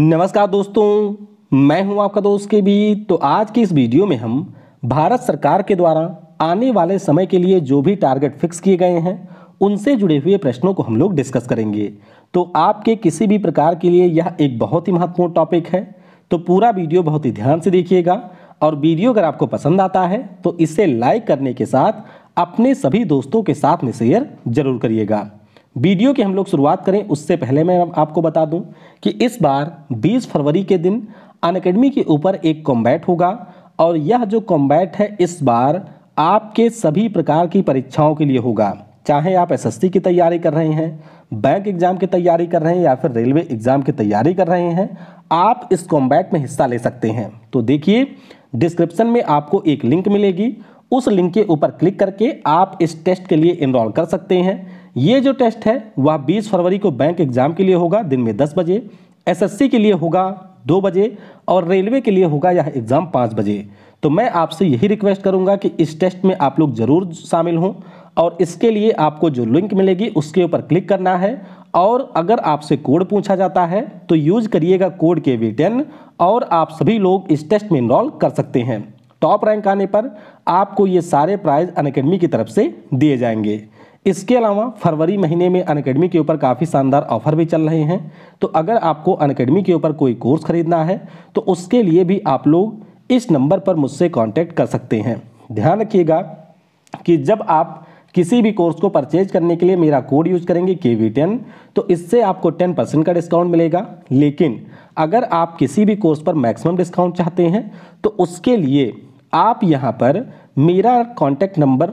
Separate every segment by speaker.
Speaker 1: नमस्कार दोस्तों मैं हूं आपका दोस्त के भी तो आज की इस वीडियो में हम भारत सरकार के द्वारा आने वाले समय के लिए जो भी टारगेट फिक्स किए गए हैं उनसे जुड़े हुए प्रश्नों को हम लोग डिस्कस करेंगे तो आपके किसी भी प्रकार के लिए यह एक बहुत ही महत्वपूर्ण टॉपिक है तो पूरा वीडियो बहुत ही ध्यान से देखिएगा और वीडियो अगर आपको पसंद आता है तो इसे लाइक करने के साथ अपने सभी दोस्तों के साथ में शेयर जरूर करिएगा वीडियो की हम लोग शुरुआत करें उससे पहले मैं आपको बता दूं कि इस बार 20 फरवरी के दिन अन अकेडमी के ऊपर एक कॉम्बैट होगा और यह जो कॉम्बैट है इस बार आपके सभी प्रकार की परीक्षाओं के लिए होगा चाहे आप एसएससी की तैयारी कर रहे हैं बैंक एग्जाम की तैयारी कर रहे हैं या फिर रेलवे एग्जाम की तैयारी कर रहे हैं आप इस कॉम्बैट में हिस्सा ले सकते हैं तो देखिए डिस्क्रिप्शन में आपको एक लिंक मिलेगी उस लिंक के ऊपर क्लिक करके आप इस टेस्ट के लिए इनरोल कर सकते हैं ये जो टेस्ट है वह बीस फरवरी को बैंक एग्जाम के लिए होगा दिन में दस बजे एसएससी के लिए होगा दो बजे और रेलवे के लिए होगा यह एग्ज़ाम पाँच बजे तो मैं आपसे यही रिक्वेस्ट करूंगा कि इस टेस्ट में आप लोग ज़रूर शामिल हों और इसके लिए आपको जो लिंक मिलेगी उसके ऊपर क्लिक करना है और अगर आपसे कोड पूछा जाता है तो यूज़ करिएगा कोड के वी टेन और आप सभी लोग इस टेस्ट में इनरोल कर सकते हैं टॉप रैंक आने पर आपको ये सारे प्राइज़ अनकेडमी की तरफ से दिए जाएंगे इसके अलावा फरवरी महीने में अनकेडमी के ऊपर काफ़ी शानदार ऑफर भी चल रहे हैं तो अगर आपको अनकेडमी के ऊपर कोई कोर्स खरीदना है तो उसके लिए भी आप लोग इस नंबर पर मुझसे कांटेक्ट कर सकते हैं ध्यान रखिएगा कि जब आप किसी भी कोर्स को परचेज करने के लिए मेरा कोड यूज करेंगे के वी टेन तो इससे आपको टेन परसेंट का डिस्काउंट मिलेगा लेकिन अगर आप किसी भी कोर्स पर मैक्सिमम डिस्काउंट चाहते हैं तो उसके लिए आप यहाँ पर मेरा कॉन्टैक्ट नंबर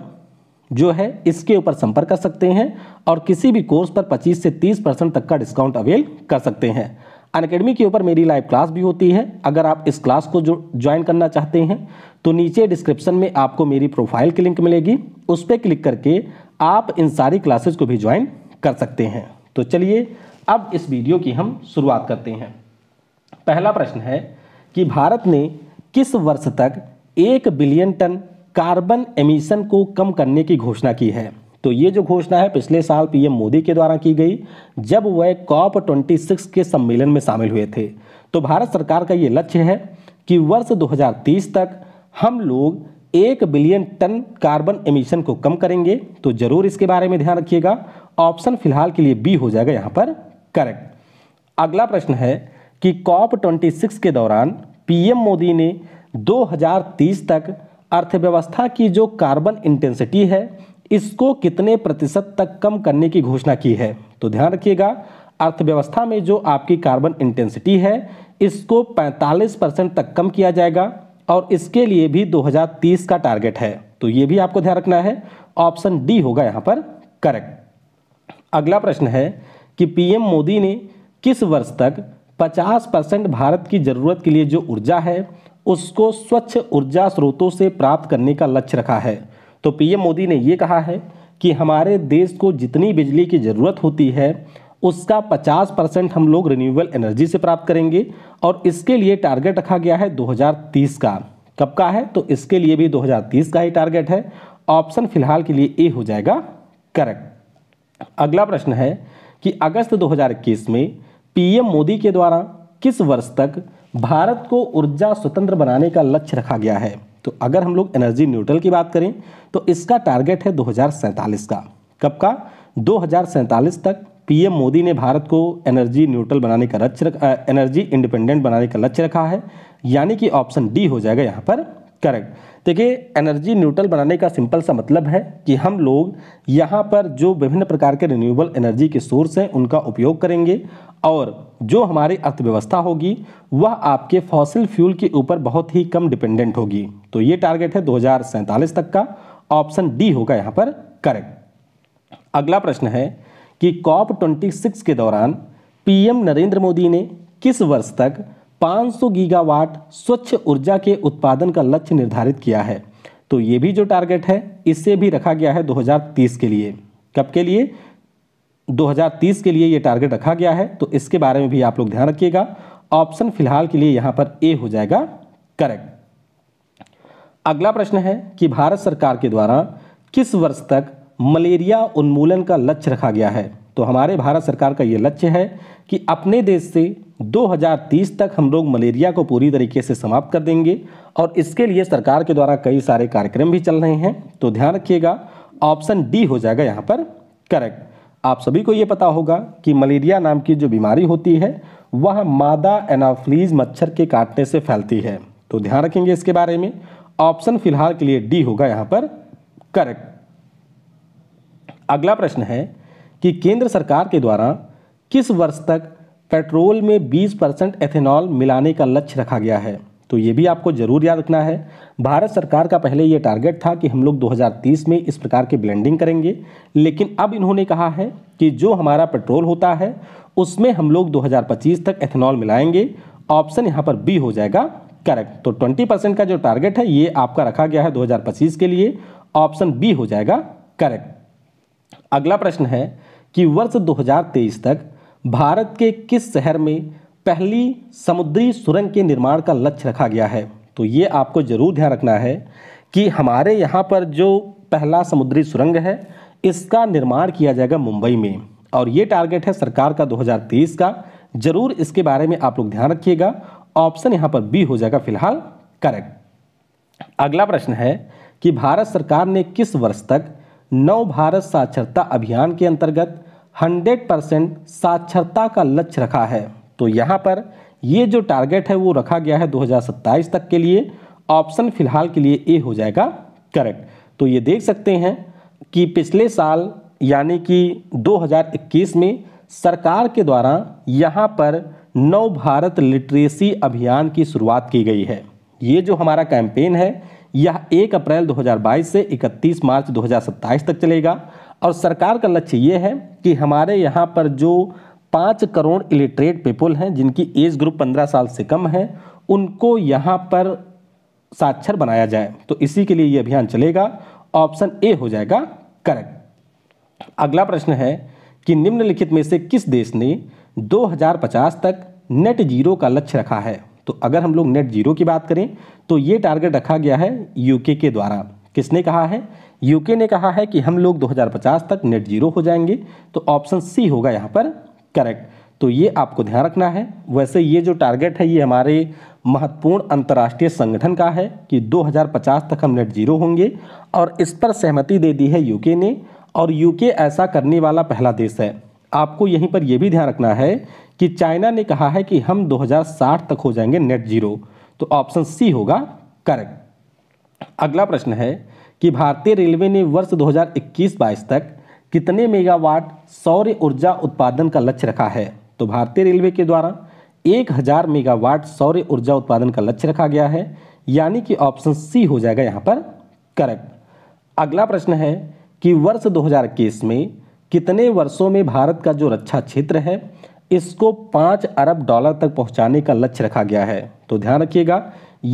Speaker 1: जो है इसके ऊपर संपर्क कर सकते हैं और किसी भी कोर्स पर 25 से 30 परसेंट तक का डिस्काउंट अवेल कर सकते हैं अनकेडमी के ऊपर मेरी लाइव क्लास भी होती है अगर आप इस क्लास को जो ज्वाइन करना चाहते हैं तो नीचे डिस्क्रिप्शन में आपको मेरी प्रोफाइल की लिंक मिलेगी उस पर क्लिक करके आप इन सारी क्लासेज को भी ज्वाइन कर सकते हैं तो चलिए अब इस वीडियो की हम शुरुआत करते हैं पहला प्रश्न है कि भारत ने किस वर्ष तक एक बिलियन टन कार्बन एमिशन को कम करने की घोषणा की है तो ये जो घोषणा है पिछले साल पीएम मोदी के द्वारा की गई जब वह कॉप 26 के सम्मेलन में शामिल हुए थे तो भारत सरकार का ये लक्ष्य है कि वर्ष 2030 तक हम लोग एक बिलियन टन कार्बन एमिशन को कम करेंगे तो जरूर इसके बारे में ध्यान रखिएगा ऑप्शन फिलहाल के लिए बी हो जाएगा यहाँ पर करेक्ट अगला प्रश्न है कि कॉप 26 के दौरान पीएम मोदी ने 2030 तक अर्थव्यवस्था की जो कार्बन इंटेंसिटी है इसको कितने प्रतिशत तक कम करने की घोषणा की है तो ध्यान रखिएगा अर्थव्यवस्था में जो आपकी कार्बन इंटेंसिटी है इसको 45 परसेंट तक कम किया जाएगा और इसके लिए भी 2030 का टारगेट है तो ये भी आपको ध्यान रखना है ऑप्शन डी होगा यहाँ पर करेक्ट अगला प्रश्न है कि पीएम मोदी ने किस वर्ष तक 50 परसेंट भारत की ज़रूरत के लिए जो ऊर्जा है उसको स्वच्छ ऊर्जा स्रोतों से प्राप्त करने का लक्ष्य रखा है तो पीएम मोदी ने ये कहा है कि हमारे देश को जितनी बिजली की ज़रूरत होती है उसका 50 परसेंट हम लोग रिन्यूएबल एनर्जी से प्राप्त करेंगे और इसके लिए टारगेट रखा गया है 2030 का कब का है तो इसके लिए भी 2030 का ही टारगेट है ऑप्शन फिलहाल के लिए ए हो जाएगा करेक्ट अगला प्रश्न है कि अगस्त 2021 में पीएम मोदी के द्वारा किस वर्ष तक भारत को ऊर्जा स्वतंत्र बनाने का लक्ष्य रखा गया है तो अगर हम लोग एनर्जी न्यूट्रल की बात करें तो इसका टारगेट है दो का कब का दो तक पीएम मोदी ने भारत को एनर्जी न्यूट्रल बनाने का लक्ष्य रख एनर्जी इंडिपेंडेंट बनाने का लक्ष्य रखा है यानी कि ऑप्शन डी हो जाएगा यहाँ पर करेक्ट देखिए एनर्जी न्यूट्रल बनाने का सिंपल सा मतलब है कि हम लोग यहाँ पर जो विभिन्न प्रकार के रिन्यूएबल एनर्जी के सोर्स हैं उनका उपयोग करेंगे और जो हमारी अर्थव्यवस्था होगी वह आपके फॉसिल फ्यूल के ऊपर बहुत ही कम डिपेंडेंट होगी तो ये टारगेट है दो तक का ऑप्शन डी होगा यहाँ पर करेक्ट अगला प्रश्न है कि कॉप 26 के दौरान पीएम नरेंद्र मोदी ने किस वर्ष तक 500 गीगावाट स्वच्छ ऊर्जा के उत्पादन का लक्ष्य निर्धारित किया है तो ये भी जो टारगेट है इससे भी रखा गया है 2030 के लिए कब के लिए 2030 के लिए ये टारगेट रखा गया है तो इसके बारे में भी आप लोग ध्यान रखिएगा ऑप्शन फिलहाल के लिए यहाँ पर ए हो जाएगा करेक्ट अगला प्रश्न है कि भारत सरकार के द्वारा किस वर्ष तक मलेरिया उन्मूलन का लक्ष्य रखा गया है तो हमारे भारत सरकार का ये लक्ष्य है कि अपने देश से 2030 तक हम लोग मलेरिया को पूरी तरीके से समाप्त कर देंगे और इसके लिए सरकार के द्वारा कई सारे कार्यक्रम भी चल रहे हैं तो ध्यान रखिएगा ऑप्शन डी हो जाएगा यहाँ पर करेक्ट आप सभी को ये पता होगा कि मलेरिया नाम की जो बीमारी होती है वह मादा एनाफ्लीज मच्छर के काटने से फैलती है तो ध्यान रखेंगे इसके बारे में ऑप्शन फिलहाल के लिए डी होगा यहाँ पर करेक्ट अगला प्रश्न है कि केंद्र सरकार के द्वारा किस वर्ष तक पेट्रोल में 20 परसेंट एथेनॉल मिलाने का लक्ष्य रखा गया है तो ये भी आपको ज़रूर याद रखना है भारत सरकार का पहले ये टारगेट था कि हम लोग 2030 में इस प्रकार की ब्लेंडिंग करेंगे लेकिन अब इन्होंने कहा है कि जो हमारा पेट्रोल होता है उसमें हम लोग 2025 तक एथेनॉल मिलाएंगे ऑप्शन यहाँ पर बी हो जाएगा करेक्ट तो 20 परसेंट का जो टारगेट है ये आपका रखा गया है दो के लिए ऑप्शन बी हो जाएगा करेक्ट अगला प्रश्न है कि वर्ष दो तक भारत के किस शहर में पहली समुद्री सुरंग के निर्माण का लक्ष्य रखा गया है तो ये आपको ज़रूर ध्यान रखना है कि हमारे यहाँ पर जो पहला समुद्री सुरंग है इसका निर्माण किया जाएगा मुंबई में और ये टारगेट है सरकार का 2023 का ज़रूर इसके बारे में आप लोग ध्यान रखिएगा ऑप्शन यहाँ पर बी हो जाएगा फिलहाल करेक्ट अगला प्रश्न है कि भारत सरकार ने किस वर्ष तक नव भारत साक्षरता अभियान के अंतर्गत 100 परसेंट साक्षरता का लक्ष्य रखा है तो यहाँ पर ये जो टारगेट है वो रखा गया है 2027 तक के लिए ऑप्शन फिलहाल के लिए ए हो जाएगा करेक्ट तो ये देख सकते हैं कि पिछले साल यानी कि 2021 में सरकार के द्वारा यहाँ पर नव भारत लिटरेसी अभियान की शुरुआत की गई है ये जो हमारा कैंपेन है यह 1 अप्रैल 2022 से 31 मार्च 2027 तक चलेगा और सरकार का लक्ष्य ये है कि हमारे यहाँ पर जो पाँच करोड़ इलिटरेट पीपुल हैं जिनकी एज ग्रुप पंद्रह साल से कम है उनको यहाँ पर साक्षर बनाया जाए तो इसी के लिए ये अभियान चलेगा ऑप्शन ए हो जाएगा करेक्ट अगला प्रश्न है कि निम्नलिखित में से किस देश ने 2050 तक नेट जीरो का लक्ष्य रखा है तो अगर हम लोग नेट जीरो की बात करें तो ये टारगेट रखा गया है यूके के द्वारा किसने कहा है यूके ने कहा है कि हम लोग 2050 तक नेट जीरो हो जाएंगे तो ऑप्शन सी होगा यहाँ पर करेक्ट तो ये आपको ध्यान रखना है वैसे ये जो टारगेट है ये हमारे महत्वपूर्ण अंतर्राष्ट्रीय संगठन का है कि 2050 तक हम नेट जीरो होंगे और इस पर सहमति दे दी है यूके ने और यूके ऐसा करने वाला पहला देश है आपको यहीं पर यह भी ध्यान रखना है कि चाइना ने कहा है कि हम 2060 तक हो जाएंगे नेट जीरो तो ऑप्शन सी होगा करेक्ट अगला प्रश्न है कि भारतीय रेलवे ने वर्ष दो हजार तक कितने मेगावाट सौर ऊर्जा उत्पादन का लक्ष्य रखा है तो भारतीय रेलवे के द्वारा एक हज़ार मेगावाट सौर ऊर्जा उत्पादन का लक्ष्य रखा गया है यानी कि ऑप्शन सी हो जाएगा यहाँ पर करेक्ट अगला प्रश्न है कि वर्ष दो में कितने वर्षों में भारत का जो रक्षा क्षेत्र है इसको पाँच अरब डॉलर तक पहुंचाने का लक्ष्य रखा गया है तो ध्यान रखिएगा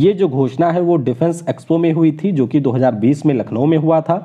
Speaker 1: ये जो घोषणा है वो डिफेंस एक्सपो में हुई थी जो कि 2020 में लखनऊ में हुआ था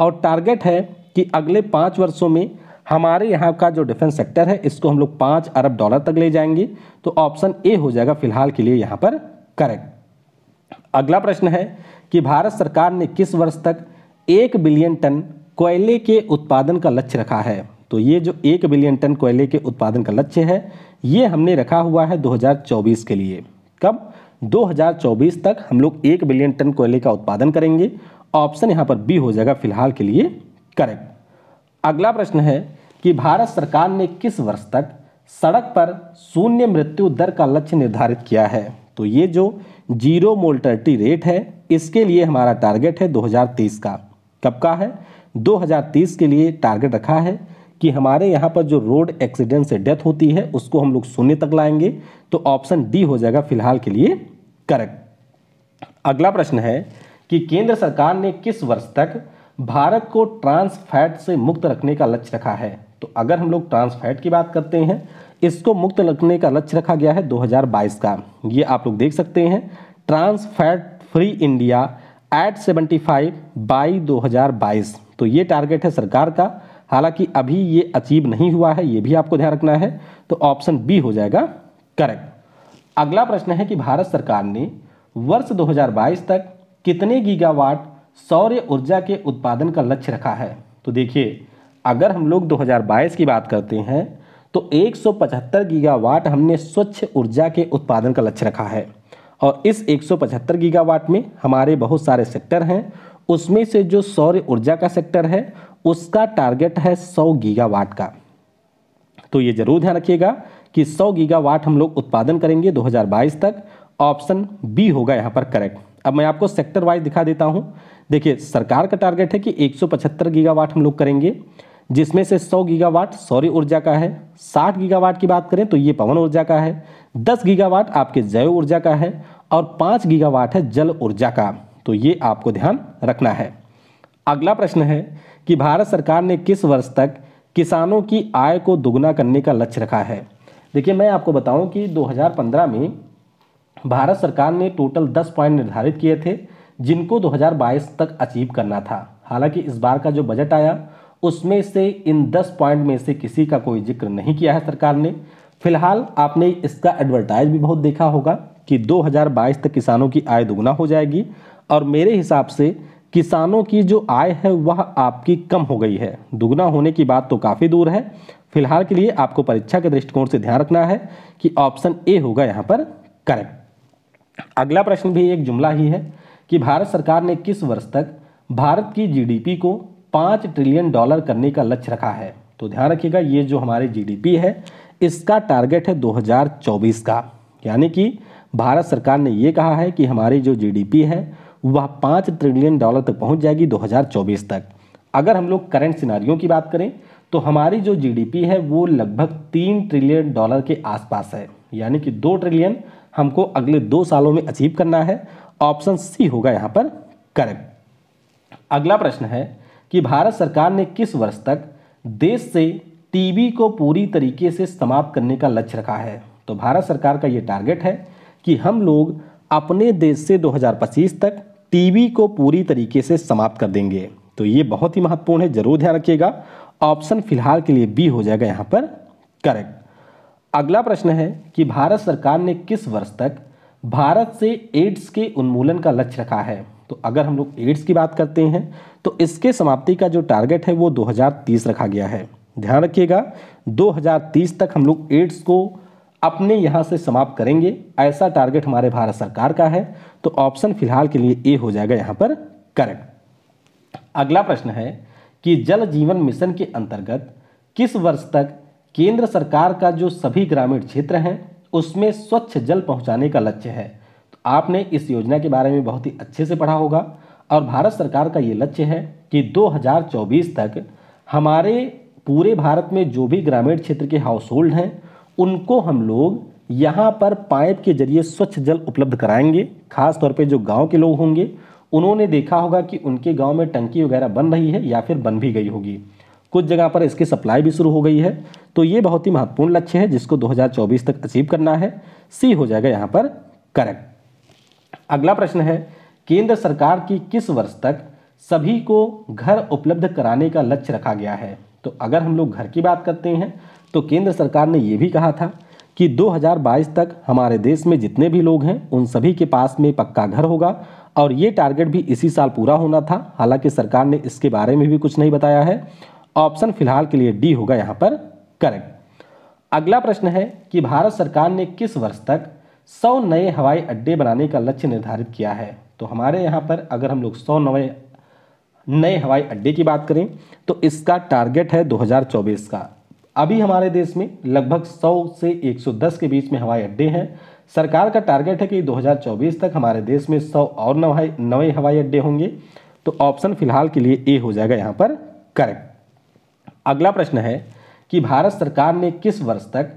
Speaker 1: और टारगेट है कि अगले पाँच वर्षों में हमारे यहाँ का जो डिफेंस सेक्टर है इसको हम लोग पाँच अरब डॉलर तक ले जाएंगे तो ऑप्शन ए हो जाएगा फिलहाल के लिए यहाँ पर करेक्ट अगला प्रश्न है कि भारत सरकार ने किस वर्ष तक एक बिलियन टन कोयले के उत्पादन का लक्ष्य रखा है तो ये जो एक बिलियन टन कोयले के उत्पादन का लक्ष्य है ये हमने रखा हुआ है 2024 के लिए कब 2024 तक हम लोग एक बिलियन टन कोयले का उत्पादन करेंगे ऑप्शन यहाँ पर बी हो जाएगा फिलहाल के लिए करेक्ट अगला प्रश्न है कि भारत सरकार ने किस वर्ष तक सड़क पर शून्य मृत्यु दर का लक्ष्य निर्धारित किया है तो ये जो जीरो मोल्टर्टी रेट है इसके लिए हमारा टारगेट है 2030 का कब का है 2030 के लिए टारगेट रखा है कि हमारे यहाँ पर जो रोड एक्सीडेंट से डेथ होती है उसको हम लोग शून्य तक लाएंगे तो ऑप्शन डी हो जाएगा फिलहाल के लिए करेक्ट अगला प्रश्न है कि केंद्र सरकार ने किस वर्ष तक भारत को ट्रांस फैट से मुक्त रखने का लक्ष्य रखा है तो अगर हम लोग ट्रांसफैट की बात करते हैं इसको मुक्त रखने का लक्ष्य रखा गया है 2022 का ये आप लोग देख सकते हैं trans fat free India at 75 by दो तो ये टारगेट है सरकार का हालांकि अभी ये अचीव नहीं हुआ है ये भी आपको ध्यान रखना है तो ऑप्शन बी हो जाएगा करेक्ट अगला प्रश्न है कि भारत सरकार ने वर्ष 2022 तक कितने गीगावाट सौर ऊर्जा के उत्पादन का लक्ष्य रखा है तो देखिए अगर हम लोग 2022 की बात करते हैं तो 175 गीगावाट हमने स्वच्छ ऊर्जा के उत्पादन का लक्ष्य रखा है और इस 175 गीगावाट में हमारे बहुत सारे सेक्टर हैं उसमें से जो सौर ऊर्जा का सेक्टर है उसका टारगेट है 100 गीगावाट का तो ये जरूर ध्यान रखिएगा कि 100 गीगावाट हम लोग उत्पादन करेंगे 2022 तक ऑप्शन बी होगा यहाँ पर करेक्ट अब मैं आपको सेक्टर वाइज दिखा देता हूँ देखिए सरकार का टारगेट है कि 175 गीगावाट हम लोग करेंगे जिसमें से 100 गीगावाट सौर्य ऊर्जा का है 60 गीगावाट की बात करें तो ये पवन ऊर्जा का है 10 गीगावाट आपके जैव ऊर्जा का है और 5 गीगावाट है जल ऊर्जा का तो ये आपको ध्यान रखना है अगला प्रश्न है कि भारत सरकार ने किस वर्ष तक किसानों की आय को दोगुना करने का लक्ष्य रखा है देखिए मैं आपको बताऊँ कि दो में भारत सरकार ने टोटल दस पॉइंट निर्धारित किए थे जिनको 2022 तक अचीव करना था हालांकि इस बार का जो बजट आया उसमें से इन दस पॉइंट में से किसी का कोई जिक्र नहीं किया है सरकार ने फिलहाल आपने इसका एडवर्टाइज भी बहुत देखा होगा कि 2022 तक किसानों की आय दोगुना हो जाएगी और मेरे हिसाब से किसानों की जो आय है वह आपकी कम हो गई है दोगुना होने की बात तो काफ़ी दूर है फिलहाल के लिए आपको परीक्षा के दृष्टिकोण से ध्यान रखना है कि ऑप्शन ए होगा यहाँ पर करेक्ट अगला प्रश्न भी एक जुमला ही है कि भारत सरकार ने किस वर्ष तक भारत की जीडीपी को पाँच ट्रिलियन डॉलर करने का लक्ष्य रखा है तो ध्यान रखिएगा ये जो हमारी जीडीपी है इसका टारगेट है 2024 का यानी कि भारत सरकार ने ये कहा है कि हमारी जो जीडीपी है वह पाँच ट्रिलियन डॉलर तक पहुंच जाएगी 2024 तक अगर हम लोग करंट सिनारियों की बात करें तो हमारी जो जीडीपी है वो लगभग तीन ट्रिलियन डॉलर के आसपास है यानी कि दो ट्रिलियन हमको अगले दो सालों में अचीव करना है ऑप्शन सी होगा यहाँ पर करेक्ट अगला प्रश्न है कि भारत सरकार ने किस वर्ष तक देश से टीबी को पूरी तरीके से समाप्त करने का लक्ष्य रखा है तो भारत सरकार का ये टारगेट है कि हम लोग अपने देश से 2025 तक टीबी को पूरी तरीके से समाप्त कर देंगे तो ये बहुत ही महत्वपूर्ण है जरूर ध्यान रखिएगा ऑप्शन फिलहाल के लिए बी हो जाएगा यहाँ पर करेक्ट अगला प्रश्न है कि भारत सरकार ने किस वर्ष तक भारत से एड्स के उन्मूलन का लक्ष्य रखा है तो अगर हम लोग एड्स की बात करते हैं तो इसके समाप्ति का जो टारगेट है वो 2030 रखा गया है ध्यान रखिएगा 2030 तक हम लोग एड्स को अपने यहाँ से समाप्त करेंगे ऐसा टारगेट हमारे भारत सरकार का है तो ऑप्शन फिलहाल के लिए ए हो जाएगा यहाँ पर करेक्ट अगला प्रश्न है कि जल जीवन मिशन के अंतर्गत किस वर्ष तक केंद्र सरकार का जो सभी ग्रामीण क्षेत्र हैं उसमें स्वच्छ जल पहुंचाने का लक्ष्य है तो आपने इस योजना के बारे में बहुत ही अच्छे से पढ़ा होगा और भारत सरकार का ये लक्ष्य है कि 2024 तक हमारे पूरे भारत में जो भी ग्रामीण क्षेत्र के हाउस होल्ड हैं उनको हम लोग यहाँ पर पाइप के जरिए स्वच्छ जल उपलब्ध कराएंगे खास तौर पे जो गांव के लोग होंगे उन्होंने देखा होगा कि उनके गांव में टंकी वगैरह बन रही है या फिर बन भी गई होगी कुछ जगह पर इसकी सप्लाई भी शुरू हो गई है तो ये बहुत ही महत्वपूर्ण लक्ष्य है जिसको 2024 तक अचीव करना है सी हो जाएगा यहाँ पर करेक्ट अगला प्रश्न है केंद्र सरकार की किस वर्ष तक सभी को घर उपलब्ध कराने का लक्ष्य रखा गया है तो अगर हम लोग घर की बात करते हैं तो केंद्र सरकार ने ये भी कहा था कि 2022 तक हमारे देश में जितने भी लोग हैं उन सभी के पास में पक्का घर होगा और ये टारगेट भी इसी साल पूरा होना था हालांकि सरकार ने इसके बारे में भी कुछ नहीं बताया है ऑप्शन फिलहाल के लिए डी होगा यहाँ पर करेक्ट अगला प्रश्न है कि भारत सरकार ने किस वर्ष तक सौ नए हवाई अड्डे बनाने का लक्ष्य निर्धारित किया है तो हमारे यहाँ पर अगर हम लोग सौ नवे नए हवाई अड्डे की बात करें तो इसका टारगेट है 2024 का अभी हमारे देश में लगभग 100 से 110 के बीच में हवाई अड्डे हैं सरकार का टारगेट है कि 2024 तक हमारे देश में 100 और नवाई नए हवाई अड्डे होंगे तो ऑप्शन फिलहाल के लिए ए हो जाएगा यहाँ पर करेक्ट अगला प्रश्न है कि भारत सरकार ने किस वर्ष तक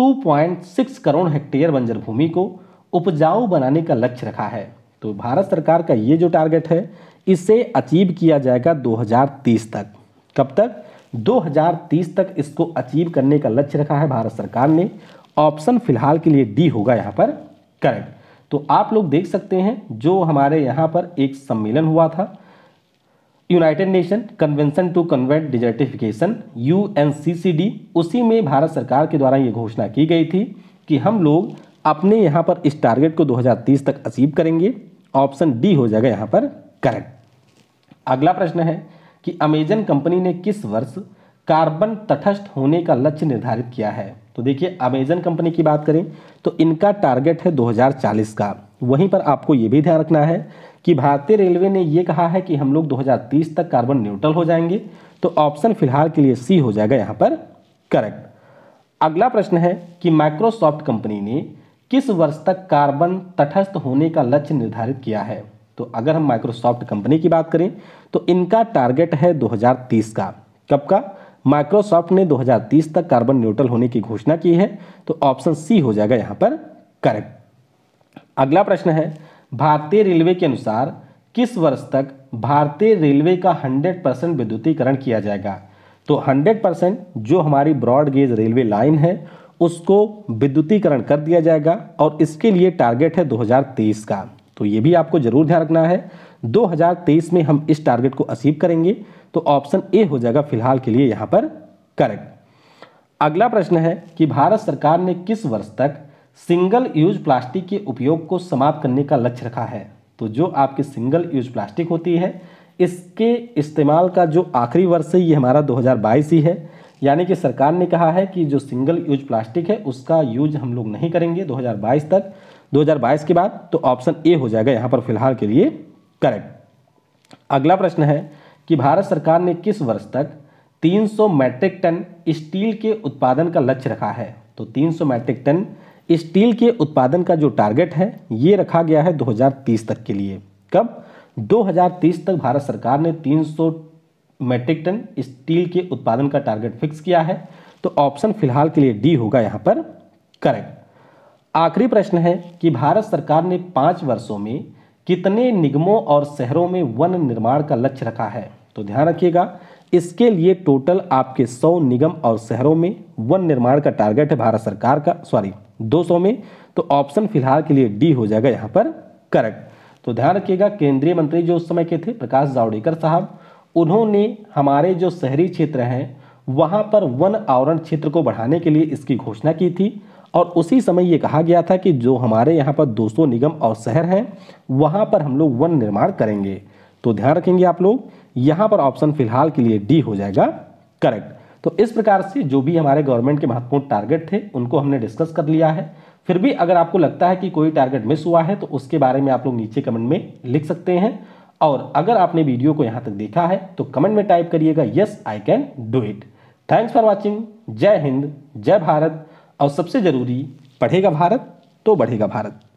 Speaker 1: 2.6 करोड़ हेक्टेयर बंजर भूमि को उपजाऊ बनाने का लक्ष्य रखा है तो भारत सरकार का ये जो टारगेट है इसे अचीव किया जाएगा 2030 तक कब तक 2030 तक इसको अचीव करने का लक्ष्य रखा है भारत सरकार ने ऑप्शन फिलहाल के लिए डी होगा यहाँ पर करेक्ट तो आप लोग देख सकते हैं जो हमारे यहाँ पर एक सम्मेलन हुआ था United Nation convention to convert desertification यू उसी में भारत सरकार के द्वारा ये घोषणा की गई थी कि हम लोग अपने यहाँ पर इस टारगेट को 2030 तक अचीव करेंगे ऑप्शन डी हो जाएगा यहाँ पर करेक्ट अगला प्रश्न है कि अमेजन कंपनी ने किस वर्ष कार्बन तटस्थ होने का लक्ष्य निर्धारित किया है तो देखिए अमेजन कंपनी की बात करें तो इनका टारगेट है 2040 का वहीं पर आपको ये भी ध्यान रखना है कि भारतीय रेलवे ने ये कहा है कि हम लोग 2030 तक कार्बन न्यूट्रल हो जाएंगे तो ऑप्शन फिलहाल के लिए सी हो जाएगा यहाँ पर करेक्ट अगला प्रश्न है कि माइक्रोसॉफ्ट कंपनी ने किस वर्ष तक कार्बन तटस्थ होने का लक्ष्य निर्धारित किया है तो अगर हम माइक्रोसॉफ्ट कंपनी की बात करें तो इनका टारगेट है 2030 का कब का माइक्रोसॉफ्ट ने 2030 तक कार्बन न्यूट्रल होने की घोषणा की है तो ऑप्शन सी हो जाएगा यहाँ पर करेक्ट अगला प्रश्न है भारतीय रेलवे के अनुसार किस वर्ष तक भारतीय रेलवे का 100 परसेंट विद्युतीकरण किया जाएगा तो 100 परसेंट जो हमारी ब्रॉडगेज रेलवे लाइन है उसको विद्युतीकरण कर दिया जाएगा और इसके लिए टारगेट है 2023 का तो ये भी आपको जरूर ध्यान रखना है 2023 में हम इस टारगेट को अचीव करेंगे तो ऑप्शन ए हो जाएगा फिलहाल के लिए यहाँ पर करेक्ट अगला प्रश्न है कि भारत सरकार ने किस वर्ष तक सिंगल यूज प्लास्टिक के उपयोग को समाप्त करने का लक्ष्य रखा है तो जो आपकी सिंगल यूज प्लास्टिक होती है इसके इस्तेमाल का जो आखिरी वर्ष है ये हमारा 2022 ही है यानी कि सरकार ने कहा है कि जो सिंगल यूज प्लास्टिक है उसका यूज हम लोग नहीं करेंगे 2022 तक 2022 के बाद तो ऑप्शन ए हो जाएगा यहाँ पर फिलहाल के लिए करेक्ट अगला प्रश्न है कि भारत सरकार ने किस वर्ष तक 300 मैट्रिक टन स्टील के उत्पादन का लक्ष्य रखा है तो 300 मैट्रिक टन स्टील के उत्पादन का जो टारगेट है ये रखा गया है 2030 तक के लिए कब 2030 तक भारत सरकार ने 300 मेट्रिक टन स्टील के उत्पादन का टारगेट फिक्स किया है तो ऑप्शन फिलहाल के लिए डी होगा यहाँ पर करेक्ट आखिरी प्रश्न है कि भारत सरकार ने पाँच वर्षों में कितने निगमों और शहरों में वन निर्माण का लक्ष्य रखा है तो ध्यान रखिएगा इसके लिए टोटल आपके सौ निगम और शहरों में वन निर्माण का टारगेट है भारत सरकार का सॉरी 200 में तो ऑप्शन फिलहाल के लिए डी हो जाएगा यहाँ पर करेक्ट तो ध्यान रखिएगा केंद्रीय मंत्री जो उस समय के थे प्रकाश जावड़ेकर साहब उन्होंने हमारे जो शहरी क्षेत्र हैं वहाँ पर वन आवरण क्षेत्र को बढ़ाने के लिए इसकी घोषणा की थी और उसी समय ये कहा गया था कि जो हमारे यहाँ पर 200 निगम और शहर हैं वहाँ पर हम लोग वन निर्माण करेंगे तो ध्यान रखेंगे आप लोग यहाँ पर ऑप्शन फिलहाल के लिए डी हो जाएगा करेक्ट तो इस प्रकार से जो भी हमारे गवर्नमेंट के महत्वपूर्ण टारगेट थे उनको हमने डिस्कस कर लिया है फिर भी अगर आपको लगता है कि कोई टारगेट मिस हुआ है तो उसके बारे में आप लोग नीचे कमेंट में लिख सकते हैं और अगर आपने वीडियो को यहाँ तक देखा है तो कमेंट में टाइप करिएगा yes I can do it thanks for watching जय हिंद जय भारत और सबसे ज़रूरी पढ़ेगा भारत तो बढ़ेगा भारत